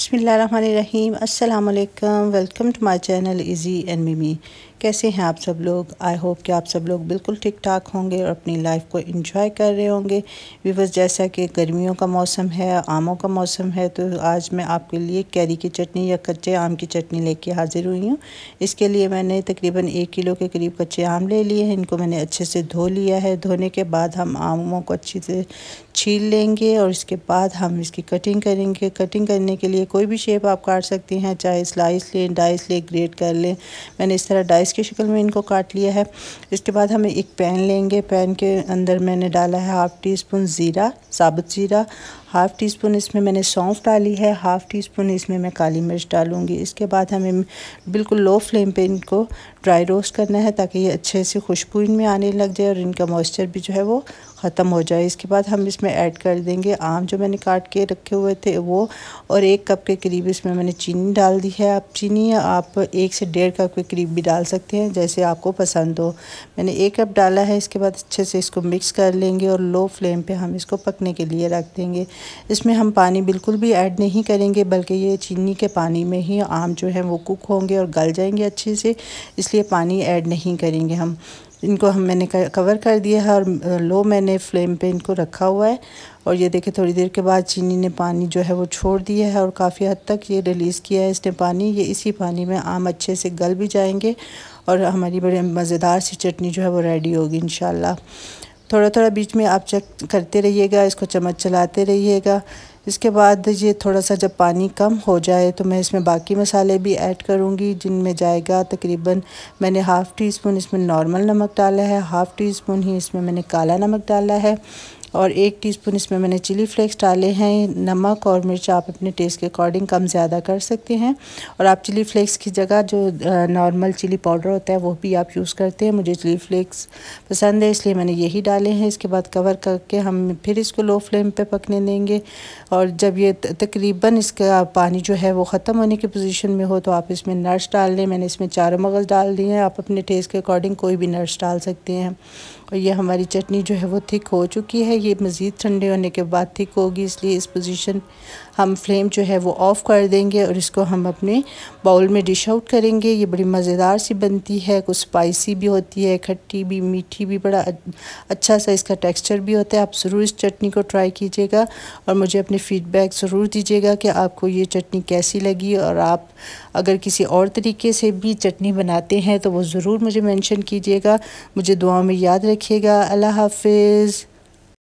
बसमीम welcome to my channel easy and मीमी कैसे हैं आप सब लोग आई होप कि आप सब लोग बिल्कुल ठीक ठाक होंगे और अपनी लाइफ को इन्जॉय कर रहे होंगे वीवर्स जैसा कि गर्मियों का मौसम है आमों का मौसम है तो आज मैं आपके लिए कैरी की चटनी या कच्चे आम की चटनी लेके हाज़िर हुई हूँ इसके लिए मैंने तकरीबन एक किलो के करीब कच्चे आम ले लिए हैं इनको मैंने अच्छे से धो लिया है धोने के बाद हम आमों को अच्छी से छील लेंगे और इसके बाद हम इसकी कटिंग करेंगे कटिंग करने के लिए कोई भी शेप आप काट सकती हैं चाहे स्लाइस लें डाइस लें ग्रेट कर लें मैंने इस तरह डाइस स्लाइस की शक्ल में इनको काट लिया है इसके बाद हमें एक पैन लेंगे पैन के अंदर मैंने डाला है हाफ़ टी स्पून ज़ीरा साबुत ज़ीरा हाफ़ टी स्पून इसमें मैंने सौंफ डाली है हाफ़ टी स्पून इसमें मैं काली मिर्च डालूंगी इसके बाद हमें बिल्कुल लो फ्लेम पे इनको ड्राई रोस्ट करना है ताकि ये अच्छे से खुशबू इनमें आने लग जाए और इनका मॉइस्चर भी जो है वो ख़त्म हो जाए इसके बाद हम इसमें ऐड कर देंगे आम जो मैंने काट के रखे हुए थे वो और एक कप के करीब इसमें मैंने चीनी डाल दी है आप चीनी आप एक से डेढ़ कप के करीब भी डाल सकते हैं जैसे आपको पसंद हो मैंने एक कप डाला है इसके बाद अच्छे से इसको मिक्स कर लेंगे और लो फ्लेम पर हम इसको पकने के लिए रख देंगे इसमें हम पानी बिल्कुल भी ऐड नहीं करेंगे बल्कि ये चीनी के पानी में ही आम जो है वो कुक होंगे और गल जाएंगे अच्छे से इसलिए पानी ऐड नहीं करेंगे हम इनको हम मैंने कवर कर दिया है और लो मैंने फ्लेम पे इनको रखा हुआ है और ये देखें थोड़ी देर के बाद चीनी ने पानी जो है वो छोड़ दिया है और काफ़ी हद तक ये रिलीज़ किया है इसने पानी ये इसी पानी में आम अच्छे से गल भी जाएंगे और हमारी बड़े मज़ेदार सी चटनी जो है वो रेडी होगी इन थोड़ा थोड़ा बीच में आप चेक करते रहिएगा इसको चम्मच चलाते रहिएगा इसके बाद ये थोड़ा सा जब पानी कम हो जाए तो मैं इसमें बाकी मसाले भी ऐड करूँगी जिनमें जाएगा तकरीबन मैंने हाफ़ टी स्पून इसमें नॉर्मल नमक डाला है हाफ़ टी स्पून ही इसमें मैंने काला नमक डाला है और एक टीस्पून इसमें मैंने चिली फ्लेक्स डाले हैं नमक और मिर्च आप अपने टेस्ट के अकॉर्डिंग कम ज़्यादा कर सकते हैं और आप चिली फ्लेक्स की जगह जो नॉर्मल चिली पाउडर होता है वो भी आप यूज़ करते हैं मुझे चिली फ्लेक्स पसंद है इसलिए मैंने यही डाले हैं इसके बाद कवर करके हम फिर इसको लो फ्लेम पर पकने देंगे और जब ये तकरीबन इसका पानी जो है वो ख़त्म होने की पोजिशन में हो तो आप इसमें नर्स डाल लें मैंने इसमें चारों मगज़ डाल दिए हैं आप अपने टेस्ट के अकॉर्डिंग कोई भी नर्स डाल सकते हैं और ये हमारी चटनी जो है वो थिक हो चुकी है ये मज़ीद ठंडे होने के बाद ठीक होगी इसलिए इस पोजीशन हम फ्लेम जो है वो ऑफ़ कर देंगे और इसको हम अपने बाउल में डिश आउट करेंगे ये बड़ी मज़ेदार सी बनती है कुछ स्पाइसी भी होती है खट्टी भी मीठी भी बड़ा अच्छा सा इसका टेक्सचर भी होता है आप ज़रूर इस चटनी को ट्राई कीजिएगा और मुझे अपने फ़ीडबैक ज़रूर दीजिएगा कि आपको ये चटनी कैसी लगी और आप अगर किसी और तरीके से भी चटनी बनाते हैं तो वो ज़रूर मुझे मेंशन कीजिएगा मुझे दुआ में याद रखिएगा अल्लाह हाफिज़